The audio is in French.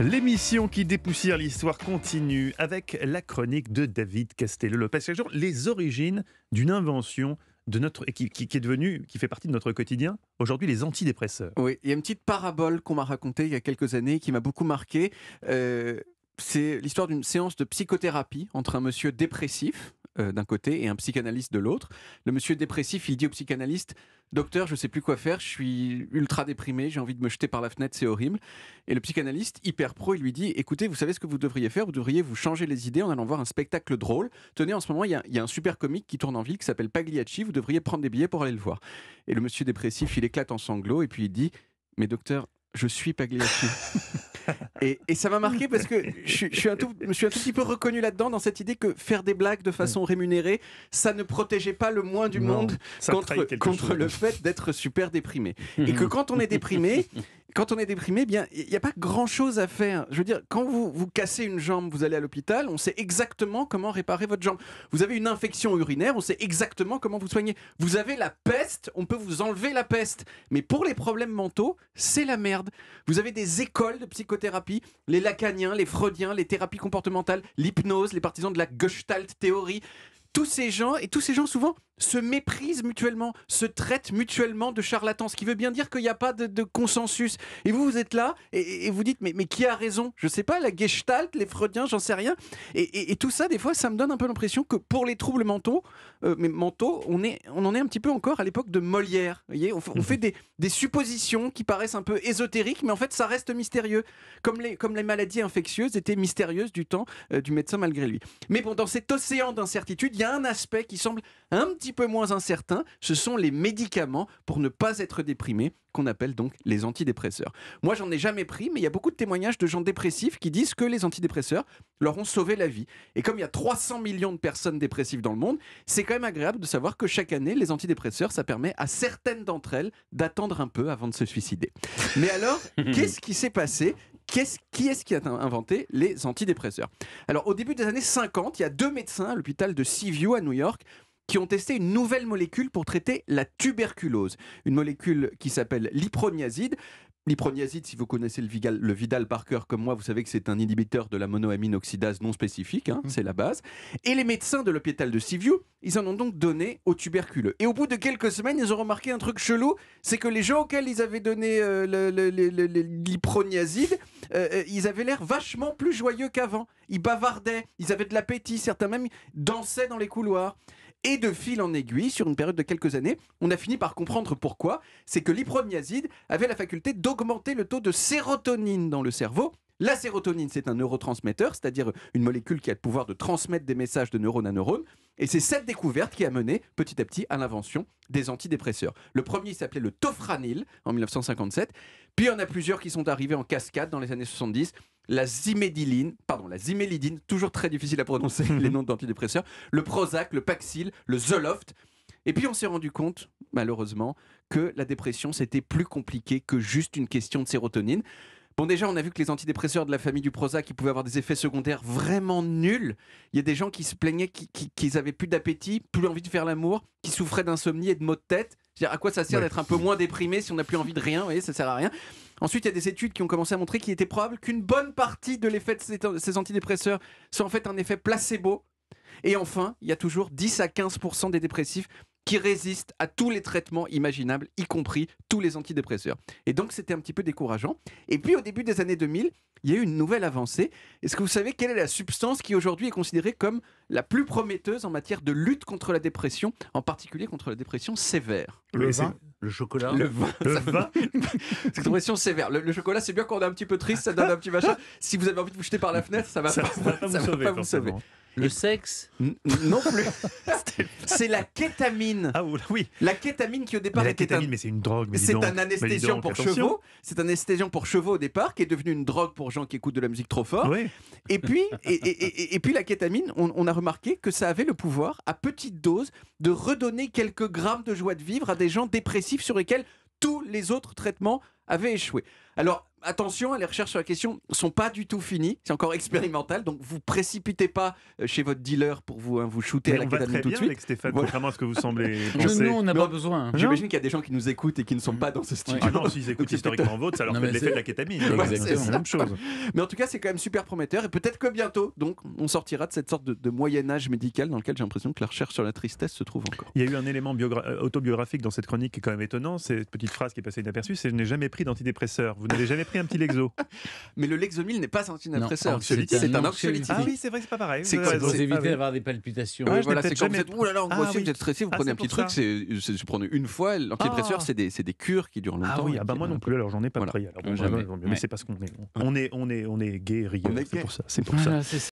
L'émission qui dépoussière l'histoire continue avec la chronique de David Castello Lopez. Les origines d'une invention de notre qui, qui, est devenue qui fait partie de notre quotidien, aujourd'hui les antidépresseurs. Oui, il y a une petite parabole qu'on m'a racontée il y a quelques années qui m'a beaucoup marqué. Euh, c'est l'histoire d'une séance de psychothérapie entre un monsieur dépressif euh, d'un côté et un psychanalyste de l'autre. Le monsieur dépressif, il dit au psychanalyste Docteur, je sais plus quoi faire, je suis ultra déprimé, j'ai envie de me jeter par la fenêtre, c'est horrible. Et le psychanalyste, hyper pro, il lui dit Écoutez, vous savez ce que vous devriez faire Vous devriez vous changer les idées en allant voir un spectacle drôle. Tenez, en ce moment, il y, y, a un super comique qui tourne en ville qui s'appelle Pagliacci, vous devriez prendre des billets pour aller le voir. Et le monsieur dépressif, il éclate en sanglots et puis il dit Mais docteur, je suis Pagliacci. Et, ça m'a marqué parce que je, suis un tout, je suis un petit peu reconnu là-dedans, dans cette idée que faire des blagues de façon rémunérée, ça ne protégeait pas le moins du monde contre, le fait d'être super déprimé. Et mhm. que quand on est déprimé, quand on est déprimé, eh bien, il n'y a pas grand-chose à faire. Je veux dire, quand vous vous cassez une jambe, vous allez à l'hôpital, on sait exactement comment réparer votre jambe. Vous avez une infection urinaire, on sait exactement comment vous soigner. Vous avez la peste, on peut vous enlever la peste. Mais pour les problèmes mentaux, c'est la merde. Vous avez des écoles de psychothérapie, les lacaniens, les freudiens, les thérapies comportementales, l'hypnose, les partisans de la Gestalt théorie. Tous ces gens, et tous ces gens souvent se méprisent mutuellement, se traitent mutuellement de charlatans, ce qui veut bien dire qu'il n'y a pas de, consensus. Et vous, vous êtes là et, vous dites, mais, mais qui a raison Je sais pas, la Gestalt, les Freudiens, j'en sais rien. Et, tout ça, des fois, ça me donne un peu l'impression que pour les troubles mentaux, euh, mais mentaux, on, est, on en est un petit peu encore à l'époque de Molière. Vous voyez on, mhm. fait des, des, suppositions qui paraissent un peu ésotériques, mais en fait, ça reste mystérieux. Comme les, comme les maladies infectieuses étaient mystérieuses du temps euh, du médecin malgré lui. Mais bon, dans cet océan d'incertitude, il y a un aspect qui semble un petit peu moins incertain, ce sont les médicaments pour ne pas être déprimés, qu'on appelle donc les antidépresseurs. Moi, j'en ai jamais pris, mais il y a beaucoup de témoignages de gens dépressifs qui disent que les antidépresseurs leur ont sauvé la vie. Et comme il y a 300 millions de personnes dépressives dans le monde, c'est quand même agréable de savoir que chaque année, les antidépresseurs, ça permet à certaines d'entre elles d'attendre un peu avant de se suicider. Mais alors, qu'est-ce qui s'est passé qui est-ce qui a inventé les antidépresseurs Alors, au début des années 50, il y a deux médecins à l'hôpital de Seaview à New York qui ont testé une nouvelle molécule pour traiter la tuberculose. Une molécule qui s'appelle l'iproniazide. L'iproniazide, si vous connaissez le, Vidal par cœur comme moi, vous savez que c'est un inhibiteur de la monoamine oxydase non spécifique, hein, mmh. c'est la base. Et les médecins de l'hôpital de Siviu, ils en ont donc donné aux tuberculeux. Et au bout de quelques semaines, ils ont remarqué un truc chelou, c'est que les gens auxquels ils avaient donné euh, l'iproniazide, euh, euh, ils avaient l'air vachement plus joyeux qu'avant. Ils bavardaient, ils avaient de l'appétit, certains même dansaient dans les couloirs. Et de fil en aiguille, sur une période de quelques années, on a fini par comprendre pourquoi. C'est que l'iproniazide avait la faculté d'augmenter le taux de sérotonine dans le cerveau. La sérotonine, c'est un neurotransmetteur, c'est-à-dire une molécule qui a le pouvoir de transmettre des messages de neurone à neurone. Et c'est cette découverte qui a mené petit à petit à l'invention des antidépresseurs. Le premier s'appelait le tofranil en 1957, puis il y en a plusieurs qui sont arrivés en cascade dans les années 70 la zimédiline, pardon, la zimélidine, toujours très difficile à prononcer mhm. les noms d'antidépresseurs, le Prozac, le Paxil, le Zoloft. Et puis on s'est rendu compte, malheureusement, que la dépression, c'était plus compliqué que juste une question de sérotonine. Bon, déjà, on a vu que les antidépresseurs de la famille du Prozac, qui pouvaient avoir des effets secondaires vraiment nuls. Il y a des gens qui se plaignaient qu'ils avaient plus d'appétit, plus envie de faire l'amour, qui souffraient d'insomnie et de maux de tête. C'est-à-dire à quoi ça sert d'être un peu moins déprimé si on n'a plus envie de rien, vous voyez, ça sert à rien. Ensuite, il y a des études qui ont commencé à montrer qu'il était probable qu'une bonne partie de l'effet de ces antidépresseurs soit en fait un effet placebo. Et enfin, il y a toujours 10 à 15% des dépressifs qui résiste à tous les traitements imaginables, y compris tous les antidépresseurs. Et donc c'était un petit peu décourageant. Et puis au début des années 2000, il y a eu une nouvelle avancée. Est-ce que vous savez quelle est la substance qui aujourd'hui est considérée comme la plus prometteuse en matière de lutte contre la dépression, en particulier contre la dépression sévère Le vin le chocolat Le vin, le C'est une dépression sévère. Le, chocolat, c'est bien quand on est un petit peu triste, ça donne un petit machin. Si vous avez envie de vous jeter par la fenêtre, ça va ça, vous, va pas vous sauver. Le sexe Non plus. c'est la kétamine. Ah oui. La kétamine qui au départ était mais c'est une drogue. c'est un anesthésiant pour chevaux. C'est un anesthésiant pour chevaux au départ qui est devenu une drogue pour gens qui écoutent de la musique trop fort. Et puis et, puis la kétamine, on, on, a remarqué que ça avait le pouvoir à petite dose de redonner quelques grammes de joie de vivre à des gens dépressifs sur lesquels tous les autres traitements avait échoué. Alors attention, les recherches sur la question ne sont pas du tout finies, c'est encore expérimental, donc vous précipitez pas euh, chez votre dealer pour vous, hein, vous shooter Mais à va tout de suite. Avec Stéphane, contrairement à ce que vous semblez penser. Nous, on n'a pas besoin. J'imagine qu'il y a des gens qui nous écoutent et qui ne sont pas dans ce studio. Ah non, s'ils écoutent historiquement vôtre, ça leur fait l'effet de la kétamine. Exactement, la même chose. Mais en tout cas, c'est quand même super prometteur et peut-être que bientôt, donc, on sortira de cette sorte de, Moyen-Âge médical dans lequel j'ai l'impression que la recherche sur la tristesse se trouve encore. Il y a eu un élément autobiographique dans cette chronique qui est quand même étonnant, cette petite phrase qui est passée inaperçue, c'est « je n'ai jamais d'antidépresseurs. d'antidépresseur Vous n'avez jamais pris un petit Lexo Mais le Lexomil n'est pas un antidépresseur. C'est un anxiolytique. Ah oui, c'est vrai, c'est pas pareil. C'est vous évitez ah d'avoir des palpitations. Ah, voilà, c'est quand ah vous êtes, là stressé, vous prenez un petit truc, c'est vous prenez une fois. L'antidépresseur, c'est des, des, cures qui durent longtemps. Ah oui, bah moi non plus, alors j'en ai pas pris. Mais c'est parce qu'on est, on est, on est, on est guéri. pour ça. C'est pour ça.